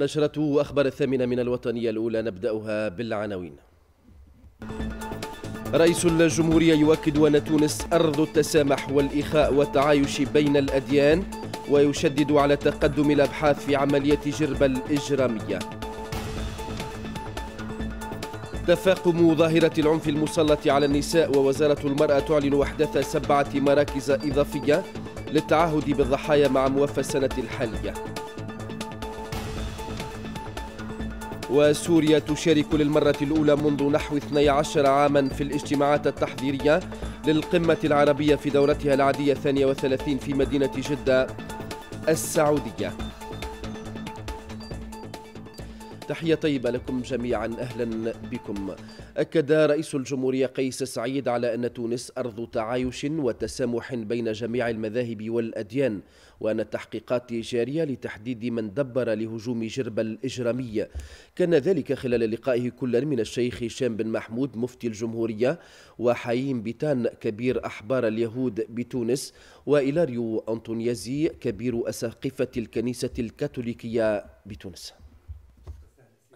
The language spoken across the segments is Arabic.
نشرة أخبار الثامنة من الوطنية الأولى نبدأها بالعناوين رئيس الجمهورية يؤكد أن تونس أرض التسامح والإخاء والتعايش بين الأديان ويشدد على تقدم الأبحاث في عملية جربة الإجرامية تفاقم ظاهرة العنف المسلط على النساء ووزارة المرأة تعلن أحداث سبعة مراكز إضافية للتعهد بالضحايا مع موفى السنة الحالية وسوريا تشارك للمرة الأولى منذ نحو 12 عاما في الاجتماعات التحضيرية للقمة العربية في دورتها العادية 32 في مدينة جدة السعودية تحية طيبة لكم جميعا أهلا بكم أكد رئيس الجمهورية قيس سعيد على أن تونس أرض تعايش وتسامح بين جميع المذاهب والأديان وأن التحقيقات جارية لتحديد من دبر لهجوم جرب الإجرامية كان ذلك خلال لقائه كل من الشيخ هشام بن محمود مفتي الجمهورية وحايم بيتان كبير أحبار اليهود بتونس وإلاريو أنطونيازي كبير أساقفة الكنيسة الكاثوليكية بتونس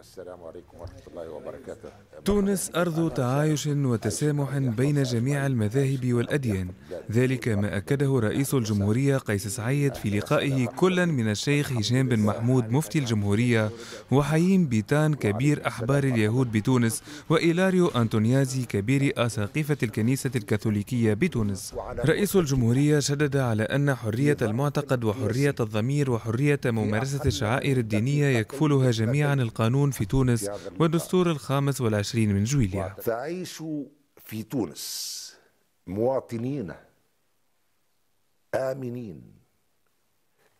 السلام عليكم ورحمة الله وبركاته تونس أرض تعايش وتسامح بين جميع المذاهب والأديان ذلك ما أكده رئيس الجمهورية قيس سعيد في لقائه كلا من الشيخ هشام بن محمود مفتي الجمهورية وحييم بيتان كبير أحبار اليهود بتونس وإيلاريو أنتونيازي كبير أساقفة الكنيسة الكاثوليكية بتونس رئيس الجمهورية شدد على أن حرية المعتقد وحرية الضمير وحرية ممارسة الشعائر الدينية يكفلها جميعا القانون في تونس والدستور الخامس والعشرين من جويليا تعيش في تونس مواطنين آمنين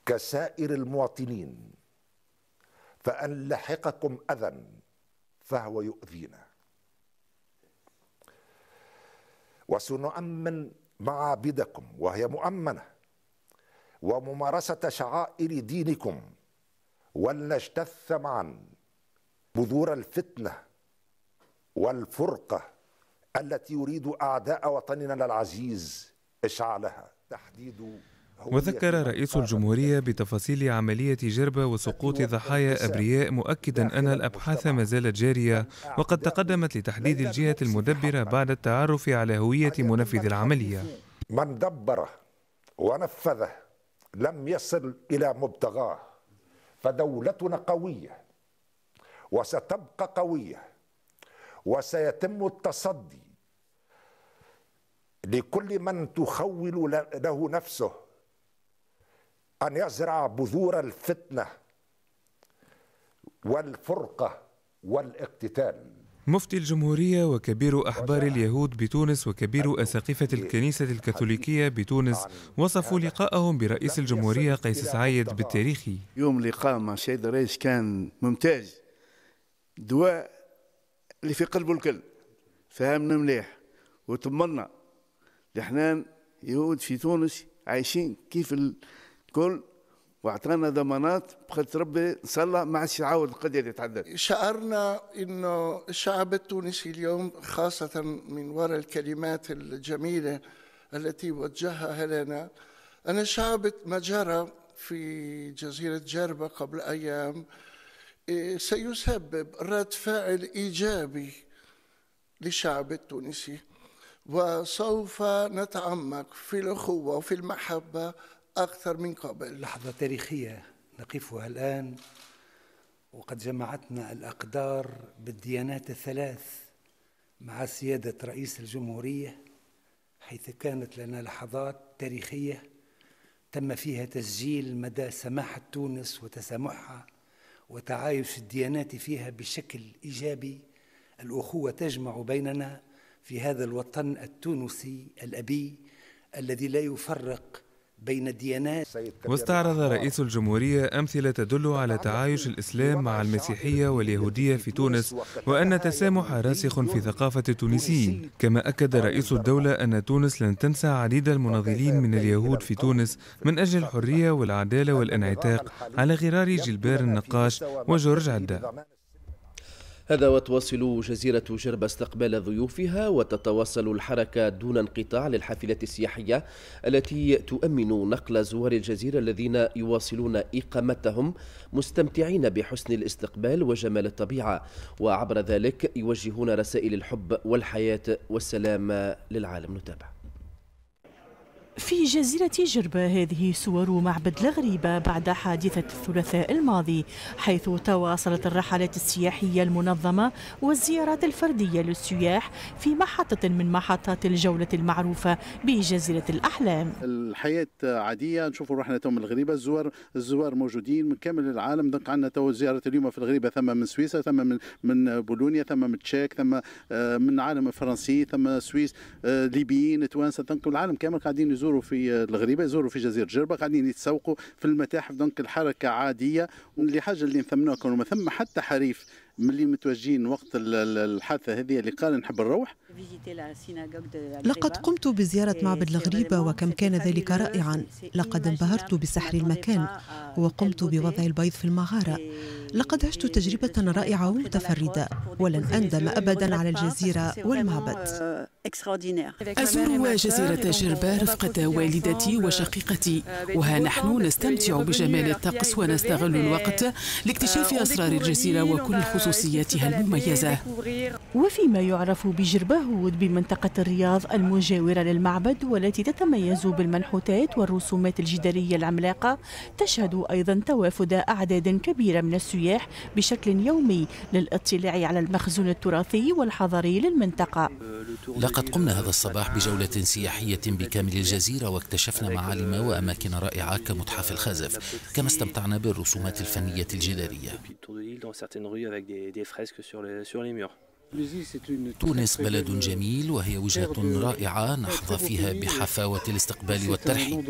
كسائر المواطنين فأن لحقكم أذى فهو يؤذينا وسنؤمن معابدكم وهي مؤمنة وممارسة شعائر دينكم ولنجتث معا بذور الفتنه والفرقه التي يريد اعداء وطننا العزيز اشعالها تحديد وذكر رئيس الجمهورية بتفاصيل عملية جربة وسقوط أيوة، ضحايا أبرياء مؤكدا أن الأبحاث ما زالت جارية وقد تقدمت لتحديد الجهة المدبرة بعد التعرف على هوية منفذ العملية من دبر ونفذه لم يصل إلى مبتغاه فدولتنا قوية وستبقى قوية وسيتم التصدي لكل من تخول له نفسه أن يزرع بذور الفتنة والفرقة والاقتتال مفتي الجمهورية وكبير أحبار اليهود بتونس وكبير أساقفة الكنيسة الكاثوليكية بتونس وصفوا لقاءهم برئيس الجمهورية قيس سعيد بالتاريخي يوم لقاء مع سيد الرئيس كان ممتاز دواء اللي في قلبه الكل فهمنا مليح وطمنا لحنا يهود في تونس عايشين كيف الكل واعطانا ضمانات بخاطر ربي ان شاء الله ما عادش يعاود القضيه شعرنا انه الشعب التونسي اليوم خاصه من وراء الكلمات الجميله التي وجهها لنا ان الشعب ما جرى في جزيره جربه قبل ايام إيه، سيسبب رد فعل ايجابي للشعب التونسي وسوف نتعمق في الاخوه وفي المحبه اكثر من قبل. لحظه تاريخيه نقفها الان وقد جمعتنا الاقدار بالديانات الثلاث مع سياده رئيس الجمهوريه حيث كانت لنا لحظات تاريخيه تم فيها تسجيل مدى سماحه تونس وتسامحها وتعايش الديانات فيها بشكل ايجابي الاخوه تجمع بيننا في هذا الوطن التونسي الابي الذي لا يفرق بين الديانات واستعرض رئيس الجمهورية أمثلة تدل على تعايش الإسلام مع المسيحية واليهودية في تونس وأن التسامح راسخ في ثقافة التونسيين كما أكد رئيس الدولة أن تونس لن تنسى عديد المناضلين من اليهود في تونس من أجل الحرية والعدالة والانعتاق على غرار جلبير النقاش وجورج عدا هذا وتواصل جزيرة جربة استقبال ضيوفها وتتواصل الحركة دون انقطاع للحافلة السياحية التي تؤمن نقل زوار الجزيرة الذين يواصلون إقامتهم مستمتعين بحسن الاستقبال وجمال الطبيعة وعبر ذلك يوجهون رسائل الحب والحياة والسلام للعالم نتابع في جزيرة جربة هذه صور معبد الغريبة بعد حادثة الثلاثاء الماضي حيث تواصلت الرحلات السياحية المنظمة والزيارات الفردية للسياح في محطة من محطات الجولة المعروفة بجزيرة الأحلام الحياة عادية نشوفوا رحلة من الغريبة الزوار الزوار موجودين من كامل العالم دق عندنا تو زيارة اليوم في الغريبة ثم من سويسرا ثم من من بولونيا ثم من تشيك ثم آه، من العالم الفرنسي ثم سويس آه، ليبيين توانسة العالم كامل قاعدين يزوروا في الغريبه يزوروا في جزيره جربه قاعدين يتسوقوا في المتاحف دونك الحركه عاديه واللي حاجه اللي نثمنوها كانوا ما ثم حتى حريف ملي متوجهين وقت الحادثه هذه اللي قال نحب نروح لقد قمت بزيارة معبد الغريبة وكم كان ذلك رائعا لقد انبهرت بسحر المكان وقمت بوضع البيض في المغارة لقد عشت تجربة رائعة ومتفردة ولن أندم أبدا على الجزيرة والمعبد أزور جزيرة جربة رفقة والدتي وشقيقتي وها نحن نستمتع بجمال الطقس ونستغل الوقت لاكتشاف أسرار الجزيرة وكل خصوصياتها المميزة وفيما يعرف بجربة هود بمنطقة الرياض المجاورة للمعبد والتي تتميز بالمنحوتات والرسومات الجدارية العملاقة تشهد أيضا توافد أعداد كبيرة من السياح السياح بشكل يومي للاطلاع على المخزون التراثي والحضري للمنطقة لقد قمنا هذا الصباح بجولة سياحية بكامل الجزيرة واكتشفنا معالم وأماكن رائعة كمتحف الخزف كما استمتعنا بالرسومات الفنية الجدارية تونس بلد جميل وهي وجهة رائعة نحظى فيها بحفاوة الاستقبال والترحيب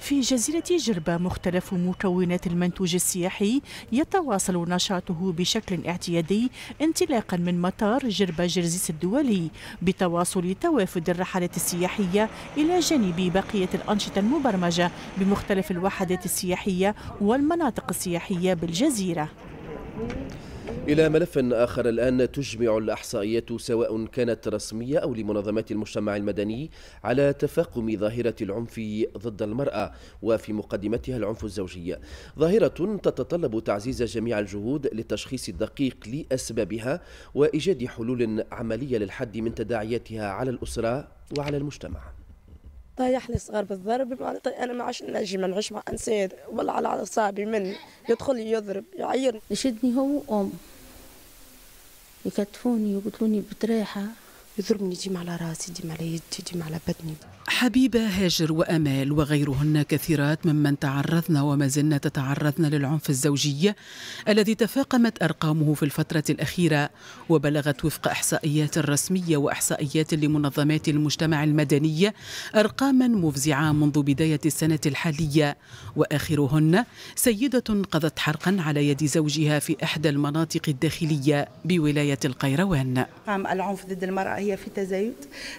في جزيرة جربة مختلف مكونات المنتوج السياحي يتواصل نشاطه بشكل اعتيادي انطلاقا من مطار جربة جرزيس الدولي بتواصل توافد الرحلات السياحية إلى جانب بقية الأنشطة المبرمجة بمختلف الوحدات السياحية والمناطق السياحية بالجزيرة. إلى ملف آخر الآن تجمع الأحصائيات سواء كانت رسمية أو لمنظمات المجتمع المدني على تفاقم ظاهرة العنف ضد المرأة وفي مقدمتها العنف الزوجي ظاهرة تتطلب تعزيز جميع الجهود للتشخيص الدقيق لأسبابها وإيجاد حلول عملية للحد من تداعياتها على الأسرة وعلى المجتمع طايح لي صغار بالضرب معناتها انا ما عادش نجي ما نعيش مع انسان ولا على اعصابي من يدخل يضرب يعيرني يشدني هو وام يكتفوني ويقتلوني بتريحه يضربني ديما على راسي ديما على يدي ديما على بدني حبيبة هاجر وأمال وغيرهن كثيرات ممن تعرضن وما زلن تتعرضن للعنف الزوجي الذي تفاقمت أرقامه في الفترة الأخيرة وبلغت وفق إحصائيات رسمية وإحصائيات لمنظمات المجتمع المدني أرقاما مفزعة منذ بداية السنة الحالية وآخرهن سيدة قضت حرقا على يد زوجها في إحدى المناطق الداخلية بولاية القيروان نعم، العنف ضد المرأة هي في تزايد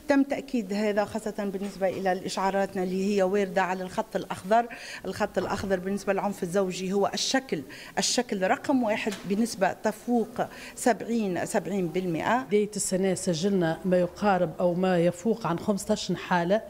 تم تأكيد هذا خاصة بالنسبة بالنسبة إلى إشعاراتنا اللي هي واردة على الخط الأخضر الخط الأخضر بالنسبة للعنف الزوجي هو الشكل الشكل رقم واحد بنسبة تفوق 70 70% بداية السنة سجلنا ما يقارب أو ما يفوق عن 15 حالة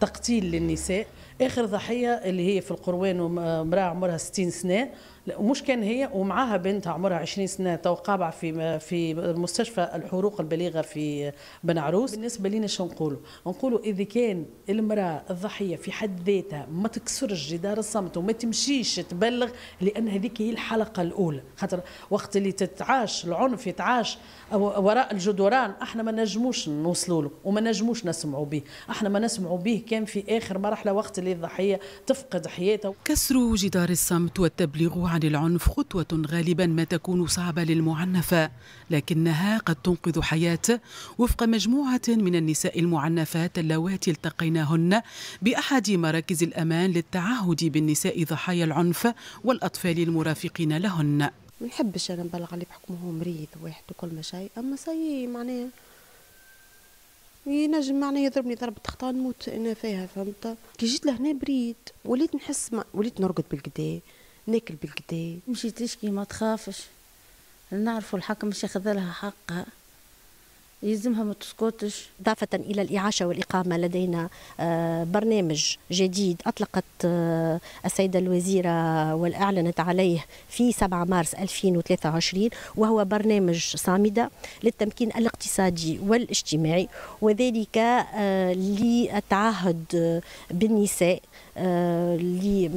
تقتيل للنساء آخر ضحية اللي هي في القروان ومرأة عمرها 60 سنة مش كان هي ومعاها بنت عمرها 20 سنه توقع في في مستشفى الحروق البليغه في بن عروس بالنسبه لينا شو نقولوا نقولوا اذا كان المراه الضحيه في حد ذاتها ما تكسرش جدار الصمت وما تمشيش تبلغ لان هذيك هي الحلقه الاولى خاطر وقت اللي تتعاش العنف يتعاش وراء الجدران احنا ما نجموش نوصلوا له وما نجموش نسمعوا به احنا ما نسمعوا به كان في اخر مرحله وقت اللي الضحيه تفقد حياتها كسر جدار الصمت والتبليغ عن العنف خطوة غالبا ما تكون صعبة للمعنفة لكنها قد تنقذ حياة وفق مجموعة من النساء المعنفات اللواتي التقيناهن بأحد مراكز الأمان للتعهد بالنساء ضحايا العنف والأطفال المرافقين لهن ما نحبش انا نبلغ عليه بحكم هو مريض واحد وكل ما شيء اما سي معناها ينجم معناه يضربني ضربة خطا نموت انا فيها فهمت كي جيت لهنا بريد وليت نحس ما وليت نرقد بالكدا ناكل بالكدا مشيتيش كي ما تخافش نعرفوا الحق مش ياخذ لها حقها يلزمها ما تسكتش إضافة إلى الإعاشة والإقامة لدينا آه، برنامج جديد أطلقت آه، السيدة الوزيرة والأعلنت عليه في 7 مارس 2023 وهو برنامج صامدة للتمكين الاقتصادي والاجتماعي وذلك آه، للتعهد بالنساء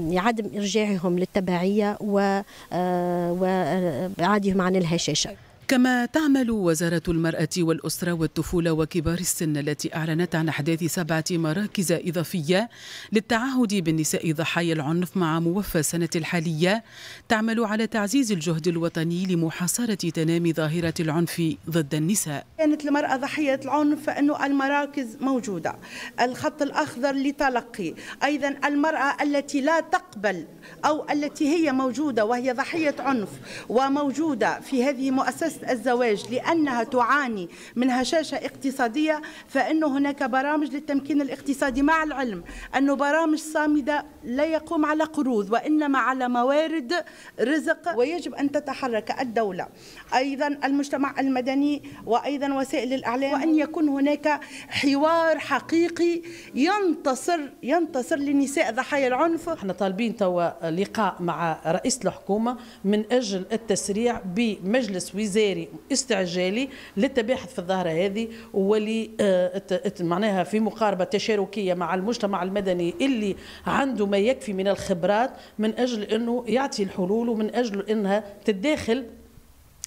لعدم إرجاعهم للتبعية وإبعادهم عن الهشاشة كما تعمل وزارة المرأة والأسرة والطفولة وكبار السن التي أعلنت عن أحداث سبعة مراكز إضافية للتعهد بالنساء ضحايا العنف مع موفى السنة الحالية تعمل على تعزيز الجهد الوطني لمحاصرة تنامي ظاهرة العنف ضد النساء كانت المرأة ضحية العنف فأن المراكز موجودة الخط الأخضر لتلقي أيضا المرأة التي لا تقبل أو التي هي موجودة وهي ضحية عنف وموجودة في هذه مؤسسة الزواج لأنها تعاني من هشاشة اقتصادية فإنه هناك برامج للتمكين الاقتصادي مع العلم أنه برامج صامدة لا يقوم على قروض وإنما على موارد رزق ويجب أن تتحرك الدولة أيضا المجتمع المدني وأيضا وسائل الإعلام وأن يكون هناك حوار حقيقي ينتصر ينتصر لنساء ضحايا العنف احنا طالبين توا لقاء مع رئيس الحكومة من أجل التسريع بمجلس وزاري جاري استعجالي للتباحث في الظاهره هذه ولي آه، معناها في مقاربه تشاركيه مع المجتمع المدني اللي عنده ما يكفي من الخبرات من اجل انه يعطي الحلول ومن اجل انها تتداخل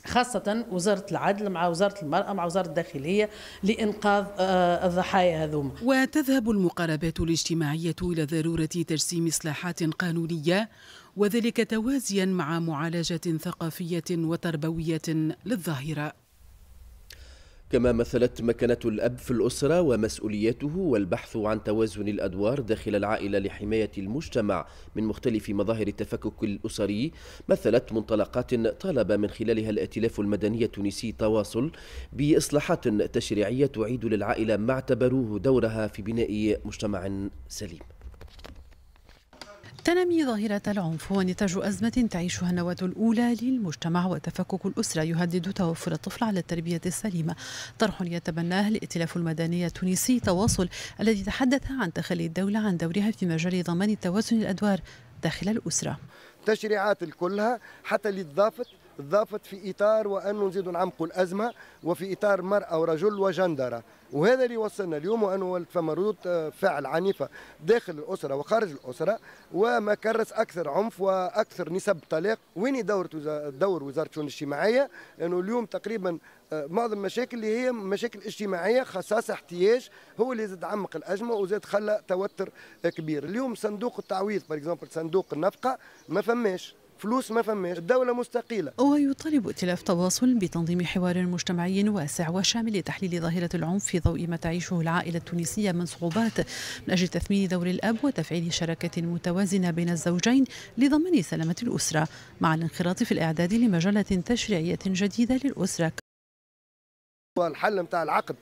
خاصة وزارة العدل مع وزارة المرأة مع وزارة الداخلية لإنقاذ آه، الضحايا هذوما وتذهب المقاربات الاجتماعية إلى ضرورة تجسيم إصلاحات قانونية وذلك توازيا مع معالجة ثقافية وتربوية للظاهرة كما مثلت مكانة الأب في الأسرة ومسؤوليته والبحث عن توازن الأدوار داخل العائلة لحماية المجتمع من مختلف مظاهر التفكك الأسري مثلت منطلقات طالب من خلالها الائتلاف المدني التونسي تواصل بإصلاحات تشريعية تعيد للعائلة ما اعتبروه دورها في بناء مجتمع سليم تنمي ظاهرة العنف هو نتاج أزمة تعيشها النواة الأولى للمجتمع وتفكك الأسرة يهدد توفر الطفل على التربية السليمة طرح يتبناه الائتلاف المدني التونسي تواصل الذي تحدث عن تخلي الدولة عن دورها في مجال ضمان توازن الأدوار داخل الأسرة تشريعات الكلها حتى اللي تضافت ضافت في اطار وانه نزيد نعمقوا الازمه وفي اطار مراه ورجل وجندره وهذا اللي وصلنا اليوم وانه فما ردود آه، فعل عنيفه داخل الاسره وخارج الاسره وما كرس اكثر عنف واكثر نسب طلاق وين دور دور وزاره الشؤون الاجتماعيه انه اليوم تقريبا آه، معظم المشاكل اللي هي مشاكل اجتماعيه خصاصه احتياج هو اللي زاد عمق الازمه وزاد خلى توتر كبير اليوم صندوق التعويض فور اكزامبل صندوق النفقه ما فماش فلوس ما فماش الدولة مستقيلة ويطالب ائتلاف تواصل بتنظيم حوار مجتمعي واسع وشامل لتحليل ظاهرة العنف في ضوء ما تعيشه العائلة التونسية من صعوبات من أجل تثمين دور الأب وتفعيل شراكة متوازنة بين الزوجين لضمان سلامة الأسرة مع الانخراط في الإعداد لمجلة تشريعية جديدة للأسرة الحل نتاع العقد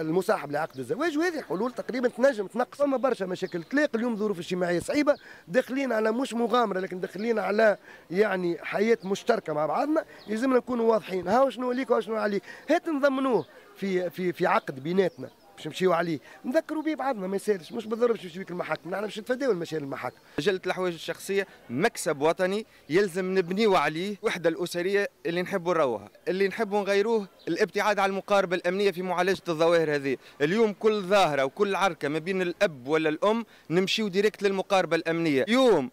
المساحب لعقد الزواج وهذه حلول تقريبا تنجم تنقص فما برشا مشاكل تلاق اليوم ظروف اجتماعيه صعيبه داخلين على مش مغامره لكن داخلين على يعني حياه مشتركه مع بعضنا يلزمنا نكونوا واضحين ها شنو ليك وشنو عليك هات نضمنوه في في في عقد بيناتنا باش نمشيو عليه نذكروا به بعضنا ما يسالش مش بالضرب باش نمشيو المحاكم نحن باش نتفاداو المشاكل المحاكم مجله الحوايج الشخصيه مكسب وطني يلزم نبنيو عليه الوحده الاسريه اللي نحبوا نروها اللي نحبوا نغيروه الابتعاد على المقاربه الامنيه في معالجه الظواهر هذه اليوم كل ظاهره وكل عركه ما بين الاب ولا الام نمشيو ديريكت للمقاربه الامنيه يوم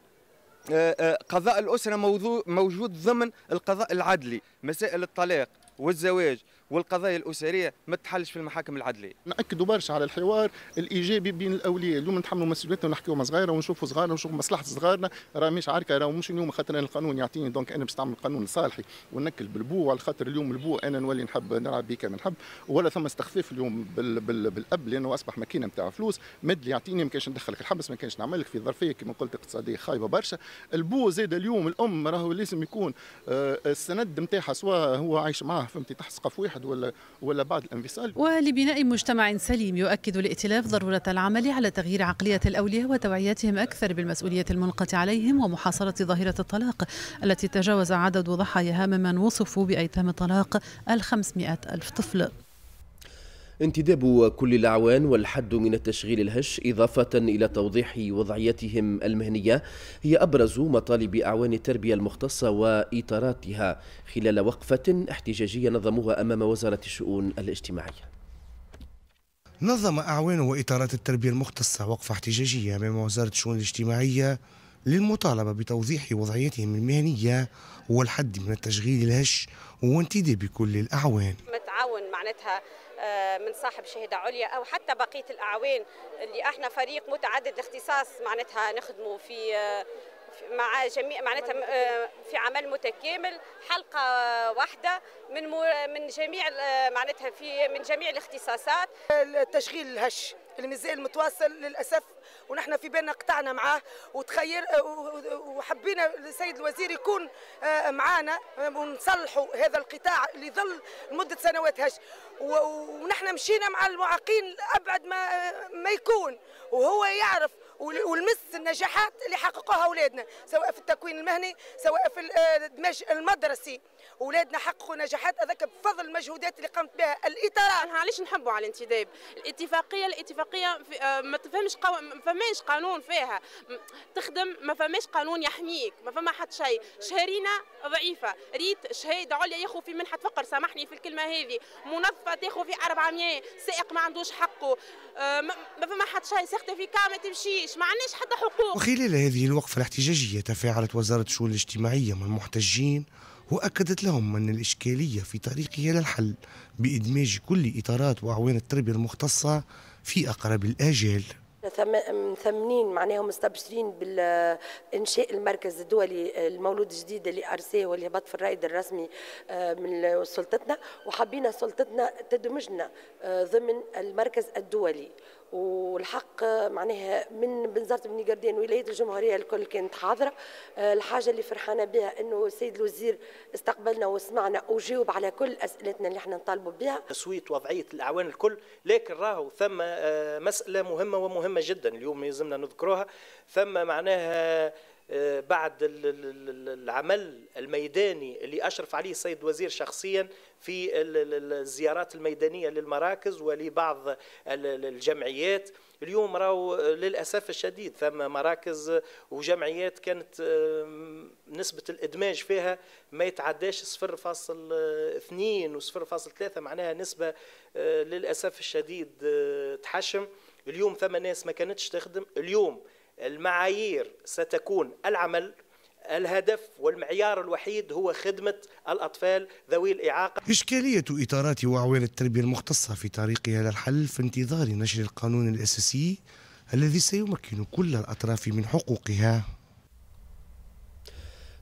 آه، آه، قضاء الأسرة موضوع موجود ضمن القضاء العدلي مسائل الطلاق والزواج والقضايا الاسريه ما تحلش في المحاكم العدليه. ناكدوا برشا على الحوار الايجابي بين الاولياء، اليوم نتحملوا مسؤوليتنا ونحكيوا مع صغارنا ونشوفوا صغارنا ونشوفوا مصلحه صغارنا، راه مش عاركه راه مش اليوم خاطر انا القانون يعطيني دونك انا باش نعمل قانون صالحي ونكل بالبو على خاطر اليوم البو انا نولي نحب نلعب به كما نحب ولا ثم استخفاف اليوم بال بال بالاب لانه اصبح ماكينه نتاع فلوس مد اللي يعطيني ما كانش ندخلك الحبس ما كانش نعمل لك في ظرفيه كما قلت اقتصاديه خايبه برشا، البو زاد اليوم الام راهو لازم يكون آه، السند نتاعها سواء هو عايش معاه فهمتي تحت سقف واحد واحد ولا ولا بعض الانفصال ولبناء مجتمع سليم يؤكد الائتلاف ضروره العمل على تغيير عقليه الاولياء وتوعيتهم اكثر بالمسؤوليه المنقطه عليهم ومحاصره ظاهره الطلاق التي تجاوز عدد ضحاياها ممن وصفوا بايتام الطلاق ال الف طفل انتداب كل الأعوان والحد من التشغيل الهش إضافة إلى توضيح وضعيتهم المهنية هي أبرز مطالب أعوان التربية المختصة وإطاراتها خلال وقفة احتجاجية نظموها أمام وزارة الشؤون الاجتماعية نظم أعوان وإطارات التربية المختصة وقفة احتجاجية أمام وزارة الشؤون الاجتماعية للمطالبة بتوضيح وضعيتهم المهنية والحد من التشغيل الهش وانتداب كل الأعوان متعاون معناتها آه، من صاحب شهاده عليا او حتى بقيه الاعوان اللي احنا فريق متعدد الاختصاص معناتها نخدموا آه، في مع جميع معناتها آه، في عمل متكامل حلقه واحده من من جميع معناتها في من جميع الاختصاصات التشغيل الهش اللي مازال متواصل للاسف ونحن في بالنا قطعنا معاه وتخير وحبينا السيد الوزير يكون معانا ونصلحوا هذا القطاع اللي ظل لمده سنوات هش ونحن مشينا مع المعاقين ابعد ما ما يكون وهو يعرف ولمس النجاحات اللي حققوها اولادنا سواء في التكوين المهني سواء في الدمج آه، المدرسي اولادنا حققوا نجاحات هذاك بفضل المجهودات اللي قامت بها الاطارات علاش نحبوا على الانتداب الاتفاقيه الاتفاقيه آه، ما تفهمش قو... ما فماش قانون فيها تخدم ما فماش قانون يحميك ما فما حد شيء شهرينا ضعيفه ريت شهيد عليا ياخذ في منحه فقر سامحني في الكلمه هذه منظفه تاخذ في 400 سائق ما عندوش حقه آه، ما فما حد شيء سيرتيفيكا ما تمشيش ما عندناش حتى حقوق وخلال هذه الوقفة الاحتجاجية تفاعلت وزارة الشؤون الاجتماعية مع المحتجين وأكدت لهم أن الإشكالية في طريقها للحل بإدماج كل إطارات وأعوان التربية المختصة في أقرب الآجال مثمنين معناها مستبشرين بالانشاء المركز الدولي المولود الجديد اللي ارسيه واللي هبط في الرايد الرسمي آه، من سلطتنا وحبينا سلطتنا تدمجنا آه، ضمن المركز الدولي والحق معناها من بنزرت بني قردين ولايه الجمهوريه الكل كانت حاضره آه، الحاجه اللي فرحانه بها انه السيد الوزير استقبلنا وسمعنا وجاوب على كل اسئلتنا اللي احنا نطالبوا بها تسويت وضعيه الاعوان الكل لكن راهو ثم آه، مساله مهمه ومهمه جدا اليوم يلزمنا نذكروها ثم معناها آه، بعد العمل الميداني اللي أشرف عليه السيد وزير شخصيا في الزيارات الميدانية للمراكز ولبعض الجمعيات اليوم راو للأسف الشديد ثم مراكز وجمعيات كانت نسبة الإدماج فيها ما يتعداش 0.2 و0.3 معناها نسبة آه، للأسف الشديد آه، تحشم اليوم ثم ناس ما كانتش تخدم اليوم المعايير ستكون العمل الهدف والمعيار الوحيد هو خدمة الأطفال ذوي الإعاقة إشكالية إطارات وأعوان التربية المختصة في طريقها للحل في انتظار نشر القانون الأساسي الذي سيمكن كل الأطراف من حقوقها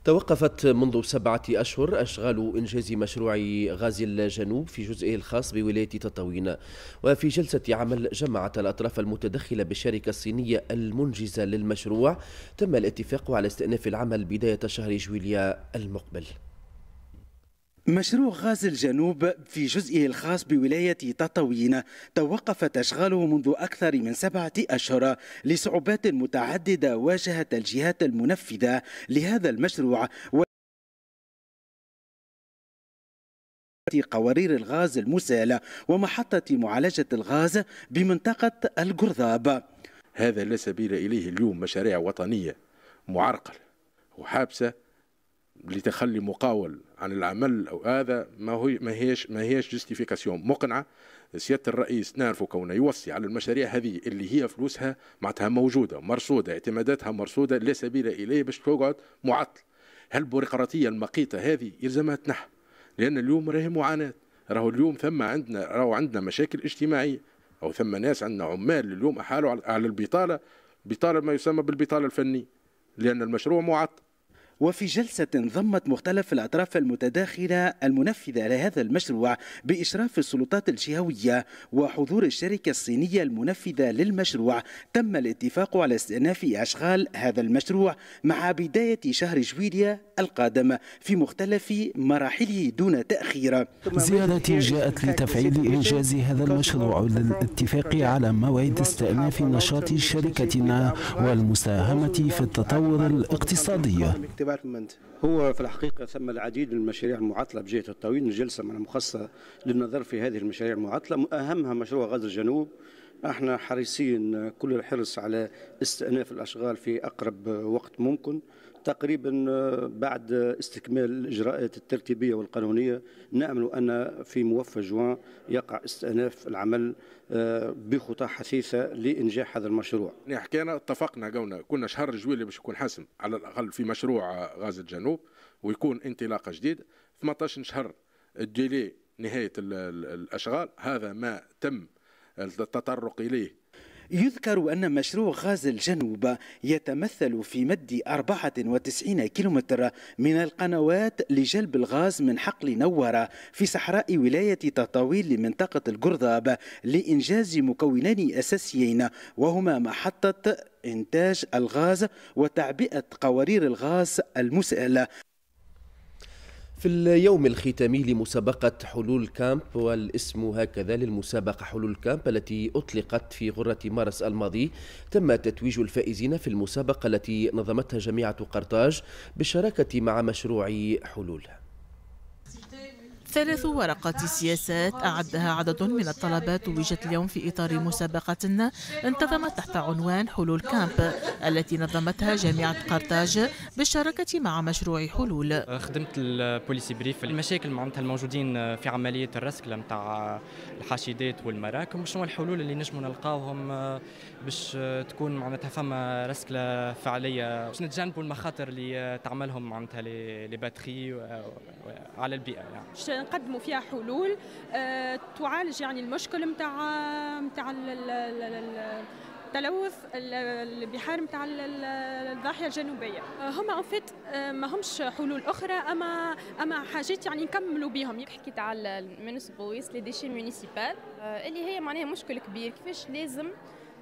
توقفت منذ سبعة أشهر أشغال إنجاز مشروع غاز الجنوب في جزئه الخاص بولاية تطاوين وفي جلسة عمل جمعت الأطراف المتدخلة بالشركة الصينية المنجزة للمشروع تم الاتفاق على استئناف العمل بداية شهر جويليا المقبل مشروع غاز الجنوب في جزئه الخاص بولاية تطاوين توقف أشغاله منذ أكثر من سبعة أشهر لصعوبات متعددة واجهت الجهات المنفذة لهذا المشروع و... قوارير الغاز المسال ومحطة معالجة الغاز بمنطقة الجرذاب هذا لا سبيل إليه اليوم مشاريع وطنية معرقلة وحابسة لتخلي مقاول عن العمل او هذا ما هي ما هيش ما هيش جستيفيكاسيون مقنعه سياده الرئيس نعرفه كونه يوصي على المشاريع هذه اللي هي فلوسها معناتها موجوده مرصوده اعتماداتها مرصوده لا سبيل اليه باش تقعد معطل هالبيروقراطيه المقيته هذه يلزمها تنحى لان اليوم راهي معاناه راهو اليوم ثم عندنا راهو عندنا مشاكل اجتماعيه او ثم ناس عندنا عمال اليوم احالوا على البطاله بطاله ما يسمى بالبطاله الفنيه لان المشروع معطل وفي جلسة ضمت مختلف الأطراف المتداخلة المنفذة لهذا المشروع بإشراف السلطات الجهوية وحضور الشركة الصينية المنفذة للمشروع تم الاتفاق على استئناف أشغال هذا المشروع مع بداية شهر جويلية القادم في مختلف مراحله دون تأخير زيارتي جاءت لتفعيل إنجاز هذا المشروع للاتفاق على موعد استئناف نشاط شركتنا والمساهمة في التطور الاقتصادي ديبارتمنت هو في الحقيقة ثم العديد من المشاريع المعطلة بجهة الطويل الجلسة من مخصصة للنظر في هذه المشاريع المعطلة أهمها مشروع غزل الجنوب احنا حريصين كل الحرص على استئناف الأشغال في أقرب وقت ممكن تقريبا آه، بعد استكمال الاجراءات الترتيبيه والقانونيه نامل ان في موفى جوان يقع استئناف العمل آه، بخطى حثيثه لانجاح هذا المشروع. يعني حكينا اتفقنا قلنا كنا شهر جويلي باش يكون حاسم على الاقل في مشروع آه، غاز الجنوب ويكون انطلاقه جديده 18 شهر الديلي نهايه الاشغال هذا ما تم التطرق اليه يذكر أن مشروع غاز الجنوب يتمثل في مد 94 كيلومتر من القنوات لجلب الغاز من حقل نورة في صحراء ولاية تطاويل لمنطقة القرضاب لإنجاز مكونين أساسيين وهما محطة إنتاج الغاز وتعبئة قوارير الغاز المسألة في اليوم الختامي لمسابقة حلول كامب والاسم هكذا للمسابقة حلول كامب التي أطلقت في غرة مارس الماضي تم تتويج الفائزين في المسابقة التي نظمتها جامعة قرطاج بالشراكة مع مشروع حلول ثلاث ورقات سياسات أعدها عدد من الطلبات توجت اليوم في إطار مسابقة انتظمت تحت عنوان حلول كامب التي نظمتها جامعة قرطاج بالشراكة مع مشروع حلول خدمت البوليسي بريف المشاكل معناتها الموجودين في عملية الرسك متاع الحاشدات والمراكم شنو الحلول اللي نجموا نلقاوهم باش تكون معناتها فما رسك فعلية باش نتجنبوا المخاطر اللي تعملهم معناتها لي باتري على البيئة يعني. نقدموا فيها حلول آه، تعالج يعني المشكل نتاع نتاع التلوث البحار نتاع الضاحيه الجنوبيه آه، هما ان آه، فيت ما همش حلول اخرى اما اما حاجات يعني نكملوا بهم حكيت على المنسبويس لي ديشي مونيسيبال اللي هي معناها مشكل كبير كيفاش لازم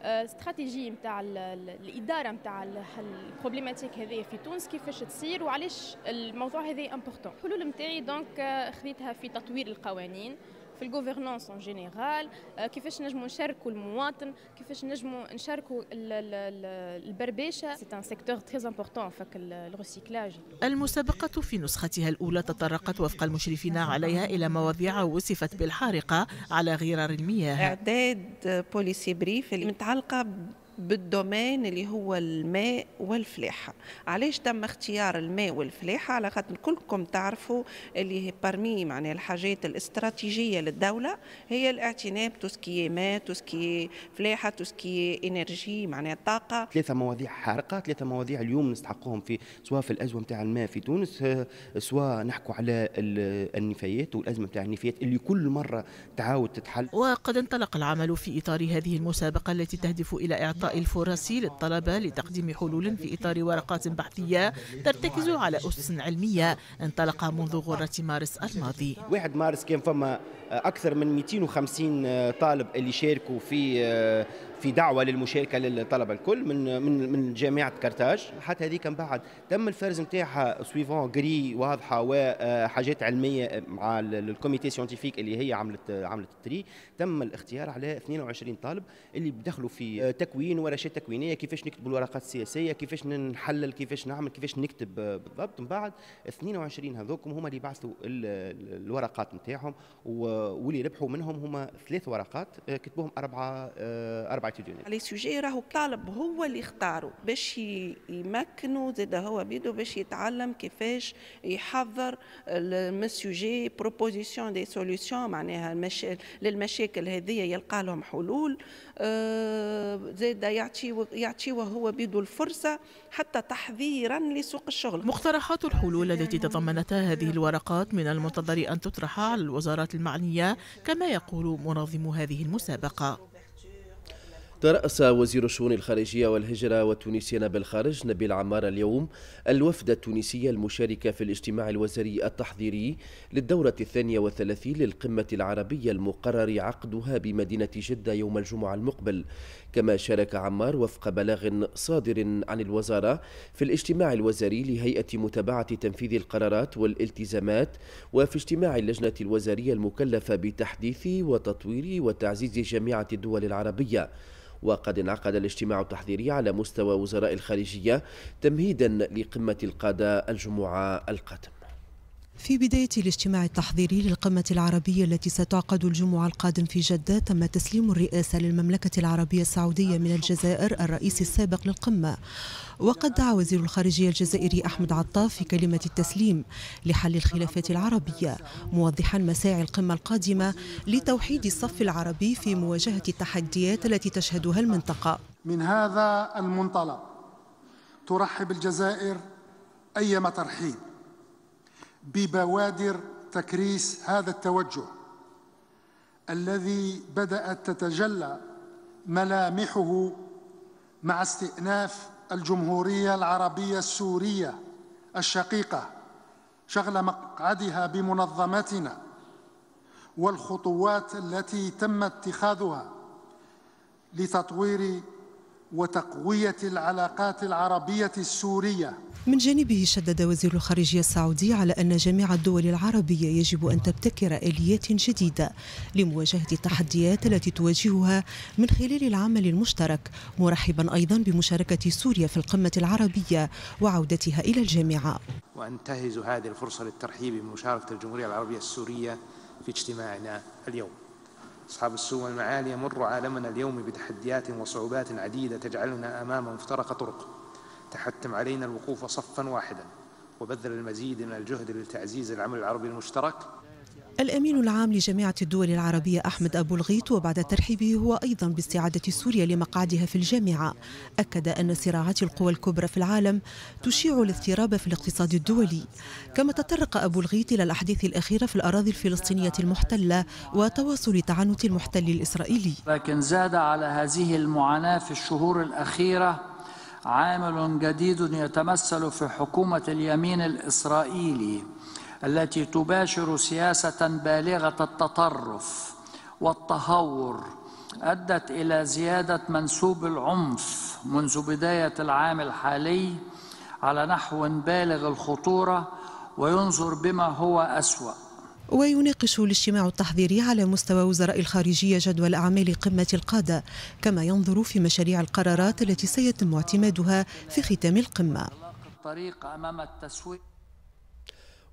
آه، استراتيجي نتاع الاداره نتاع البروبليماتيك هذه في تونس كيفاش تصير وعلاش الموضوع هذا امبورطون الحلول نتاعي دونك آه، خذيتها في تطوير القوانين في الجوفرنانس اون جينيرال كيفاش نجموا نشاركوا المواطن كيفاش نجموا نشاركوا البربيشه سي ان سيكتور تري امبورطون فك الريسيكلاج المسابقه في نسختها الاولى تطرقت وفق المشرفين عليها الى مواضيع وصفت بالحارقه على غرار المياه اعداد بوليسي بريف متعلقه بالدومين اللي هو الماء والفلاحة علاش تم اختيار الماء والفلاحة على خاطر كلكم تعرفوا اللي هي برمي معناها الحاجات الاستراتيجية للدولة هي الاعتناء بتوسكي ماء توسكي فلاحة توسكي انرجي معناها الطاقة ثلاثة مواضيع حارقة ثلاثة مواضيع اليوم نستحقهم في سواء في الأزمة نتاع الماء في تونس آه، سواء نحكوا على النفايات والأزمة نتاع النفايات اللي كل مرة تعاود تتحل وقد انطلق العمل في إطار هذه المسابقة التي تهدف إلى إعطاء الإعطاء للطلبة لتقديم حلول في إطار ورقات بحثية ترتكز على أسس علمية انطلق منذ غرة مارس الماضي واحد مارس كان فما أكثر من 250 طالب اللي شاركوا في آه، في دعوه للمشاركه للطلبه الكل من من من جامعه كرتاج حتى هذيك من بعد تم الفرز نتاعها سويفون جري واضحه وحاجات آه، علميه آه، مع الكوميتي سيونتيفيك اللي هي عملت آه، عملت التري تم الاختيار على 22 طالب اللي بدخلوا في تكوين ورشات تكوينيه كيفاش نكتب الورقات السياسيه كيفاش نحلل كيفاش نعمل كيفاش نكتب بالضبط من بعد 22 هذوك هما اللي بعثوا الورقات نتاعهم واللي ربحوا منهم هما ثلاث ورقات كتبوهم اربعه اربعه تعتدون لي سوجي راهو الطالب هو اللي اختاره باش يمكنه زاد هو بيدو باش يتعلم كيفاش يحضر السوجي بروبوزيسيون دي سوليسيون معناها المشا... للمشاكل هذه يلقى لهم حلول آه، زاد يعطي يعطي وهو بيدو الفرصه حتى تحذيرا لسوق الشغل مقترحات الحلول التي تضمنتها هذه الورقات من المنتظر ان تطرح على الوزارات المعنيه كما يقول منظم هذه المسابقه ترأس وزير الشؤون الخارجية والهجرة والتونسيين بالخارج نبيل عمار اليوم الوفد التونسي المشاركة في الاجتماع الوزاري التحضيري للدورة الثانية والثلاثين للقمة العربية المقرر عقدها بمدينة جدة يوم الجمعة المقبل كما شارك عمار وفق بلاغ صادر عن الوزارة في الاجتماع الوزاري لهيئة متابعة تنفيذ القرارات والالتزامات وفي اجتماع اللجنة الوزارية المكلفة بتحديث وتطوير وتعزيز جامعة الدول العربية وقد انعقد الاجتماع التحضيري على مستوى وزراء الخارجية تمهيدا لقمة القادة الجمعة القادمة في بداية الاجتماع التحضيري للقمة العربية التي ستعقد الجمعة القادم في جدة تم تسليم الرئاسة للمملكة العربية السعودية من الجزائر الرئيس السابق للقمة وقد دعا وزير الخارجية الجزائري أحمد عطاف في كلمة التسليم لحل الخلافات العربية موضحا مساعي القمة القادمة لتوحيد الصف العربي في مواجهة التحديات التي تشهدها المنطقة من هذا المنطلق ترحب الجزائر أيما ترحيب ببوادر تكريس هذا التوجه الذي بدأت تتجلى ملامحه مع استئناف الجمهورية العربية السورية الشقيقة شغل مقعدها بمنظمتنا والخطوات التي تم اتخاذها لتطوير وتقوية العلاقات العربية السورية من جانبه شدد وزير الخارجية السعودي على أن جميع الدول العربية يجب أن تبتكر آليات جديدة لمواجهة التحديات التي تواجهها من خلال العمل المشترك مرحبا أيضا بمشاركة سوريا في القمة العربية وعودتها إلى الجامعة وأنتهز هذه الفرصة للترحيب بمشاركة الجمهورية العربية السورية في اجتماعنا اليوم أصحاب السوم المعالي يمر عالمنا اليوم بتحديات وصعوبات عديدة تجعلنا أمام مفترق طرق تحتم علينا الوقوف صفا واحدا وبذل المزيد من الجهد لتعزيز العمل العربي المشترك الأمين العام لجامعة الدول العربية أحمد أبو الغيط وبعد ترحيبه هو أيضا باستعادة سوريا لمقعدها في الجامعة أكد أن صراعات القوى الكبرى في العالم تشيع الاضطراب في الاقتصاد الدولي كما تطرق أبو الغيط إلى الأحداث الأخيرة في الأراضي الفلسطينية المحتلة وتواصل تعنت المحتل الإسرائيلي لكن زاد على هذه المعاناة في الشهور الأخيرة عامل جديد يتمثل في حكومة اليمين الإسرائيلي التي تباشر سياسة بالغة التطرف والتهور أدت إلى زيادة منسوب العنف منذ بداية العام الحالي على نحو بالغ الخطورة وينظر بما هو أسوأ ويناقش الاجتماع التحضيري على مستوى وزراء الخارجية جدول أعمال قمة القادة كما ينظر في مشاريع القرارات التي سيتم اعتمادها في ختام القمة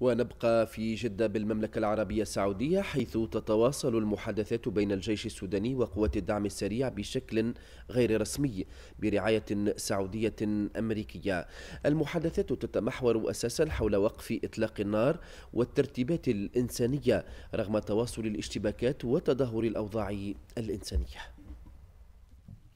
ونبقى في جدة بالمملكة العربية السعودية حيث تتواصل المحادثات بين الجيش السوداني وقوات الدعم السريع بشكل غير رسمي برعاية سعودية أمريكية المحادثات تتمحور أساسا حول وقف إطلاق النار والترتيبات الإنسانية رغم تواصل الاشتباكات وتدهور الأوضاع الإنسانية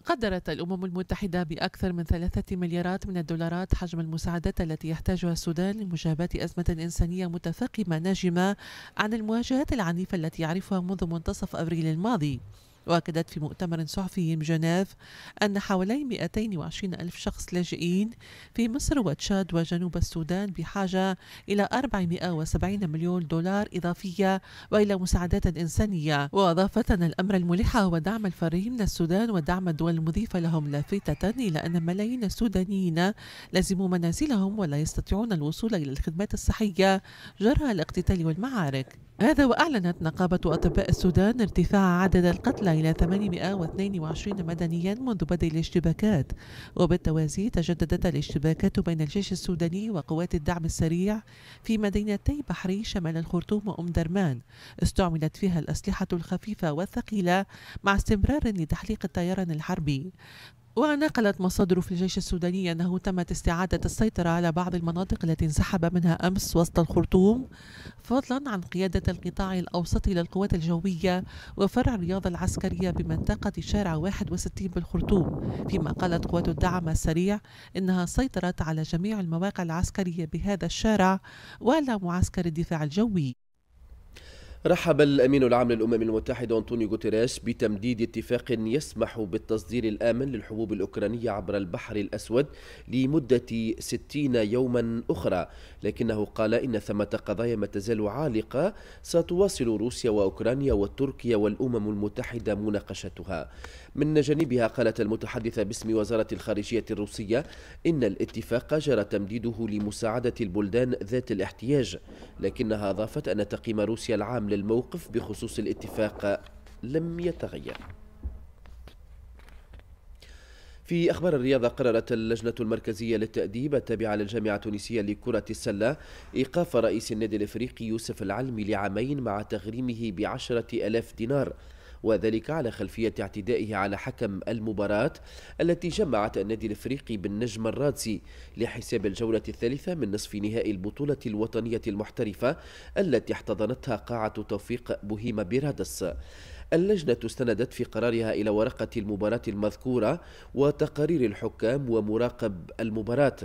قدرت الأمم المتحدة بأكثر من ثلاثة مليارات من الدولارات حجم المساعدات التي يحتاجها السودان لمجابة أزمة إنسانية متفاقمة ناجمة عن المواجهات العنيفة التي يعرفها منذ منتصف أبريل الماضي وأكدت في مؤتمر صحفي بجنيف أن حوالي 220 ألف شخص لاجئين في مصر وتشاد وجنوب السودان بحاجة إلى 470 مليون دولار إضافية وإلى مساعدات إنسانية وأضافت أن الأمر الملح هو دعم الفري من السودان ودعم الدول المضيفة لهم لافتة إلى أن ملايين السودانيين لزموا منازلهم ولا يستطيعون الوصول إلى الخدمات الصحية جراء الاقتتال والمعارك هذا وأعلنت نقابة أطباء السودان ارتفاع عدد القتلى إلى 822 مدنيا منذ بدء الاشتباكات وبالتوازي تجددت الاشتباكات بين الجيش السوداني وقوات الدعم السريع في مدينتي بحري شمال الخرطوم وأم درمان استعملت فيها الأسلحة الخفيفة والثقيلة مع استمرار لتحليق الطيران الحربي ونقلت مصادر في الجيش السوداني أنه تمت استعادة السيطرة على بعض المناطق التي انسحب منها أمس وسط الخرطوم فضلا عن قيادة القطاع الأوسط للقوات الجوية وفرع الرياضة العسكرية بمنطقة شارع 61 بالخرطوم فيما قالت قوات الدعم السريع إنها سيطرت على جميع المواقع العسكرية بهذا الشارع وعلى معسكر الدفاع الجوي رحب الأمين العام للأمم المتحدة أنطونيو غوتيريش بتمديد اتفاق يسمح بالتصدير الآمن للحبوب الأوكرانية عبر البحر الأسود لمدة 60 يوما أخرى لكنه قال إن ثمة قضايا ما تزال عالقة ستواصل روسيا وأوكرانيا وتركيا والأمم المتحدة مناقشتها من جانبها قالت المتحدثة باسم وزارة الخارجية الروسية إن الاتفاق جرى تمديده لمساعدة البلدان ذات الاحتياج لكنها أضافت أن تقييم روسيا العام للموقف بخصوص الاتفاق لم يتغير في أخبار الرياضة قررت اللجنة المركزية للتأديب التابعة للجامعة التونسية لكرة السلة إيقاف رئيس النادي الإفريقي يوسف العلمي لعامين مع تغريمه بعشرة ألاف دينار وذلك على خلفية اعتدائه على حكم المباراة التي جمعت النادي الافريقي بالنجم الرادسي لحساب الجولة الثالثة من نصف نهائي البطولة الوطنية المحترفة التي احتضنتها قاعة توفيق بوهيما بيرادس اللجنة استندت في قرارها إلى ورقة المباراة المذكورة وتقارير الحكام ومراقب المباراة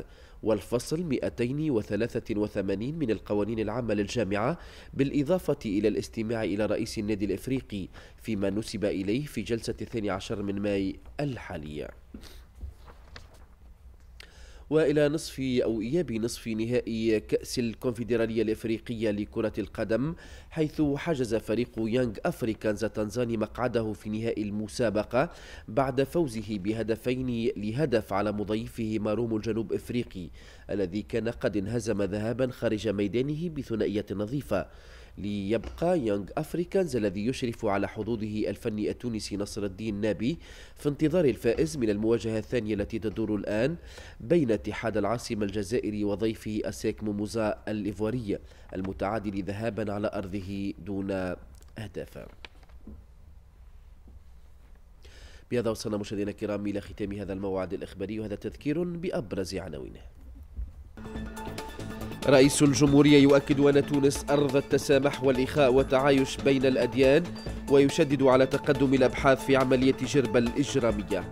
والفصل 283 من القوانين العامة للجامعة بالإضافة إلى الاستماع إلى رئيس النادي الإفريقي فيما نسب إليه في جلسة 12 من ماي الحالية والى نصف او اياب نصف نهائي كاس الكونفدراليه الافريقيه لكره القدم حيث حجز فريق يانغ افريكانز تنزاني مقعده في نهائي المسابقه بعد فوزه بهدفين لهدف على مضيفه ماروم الجنوب افريقي الذي كان قد انهزم ذهابا خارج ميدانه بثنائيه نظيفه ليبقى يونغ أفريكانز الذي يشرف على حظوظه الفني التونسي نصر الدين نابي في انتظار الفائز من المواجهة الثانية التي تدور الآن بين اتحاد العاصمة الجزائري وضيفه أسيك موموزا الإيفوارية المتعادل ذهابا على أرضه دون أهداف بهذا وصلنا مشاهدينا الكرام إلى ختام هذا الموعد الإخباري وهذا تذكير بأبرز عناوينه رئيس الجمهورية يؤكد أن تونس أرض التسامح والإخاء والتعايش بين الأديان ويشدد على تقدم الأبحاث في عملية جرب الإجرامية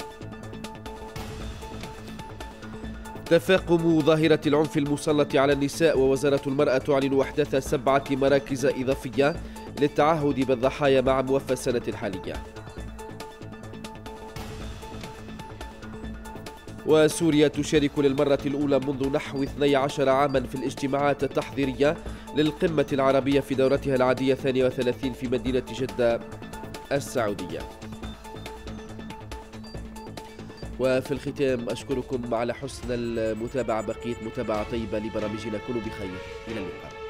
تفاقم ظاهرة العنف المسلط على النساء ووزارة المرأة تعلن أحداث سبعة مراكز إضافية للتعهد بالضحايا مع موفى السنة الحالية وسوريا تشارك للمرة الأولى منذ نحو 12 عاما في الاجتماعات التحضيرية للقمة العربية في دورتها العادية 32 في مدينة جدة السعودية وفي الختام أشكركم على حسن المتابعة بقية متابعة طيبة لبرامجنا كل بخير إلى اللقاء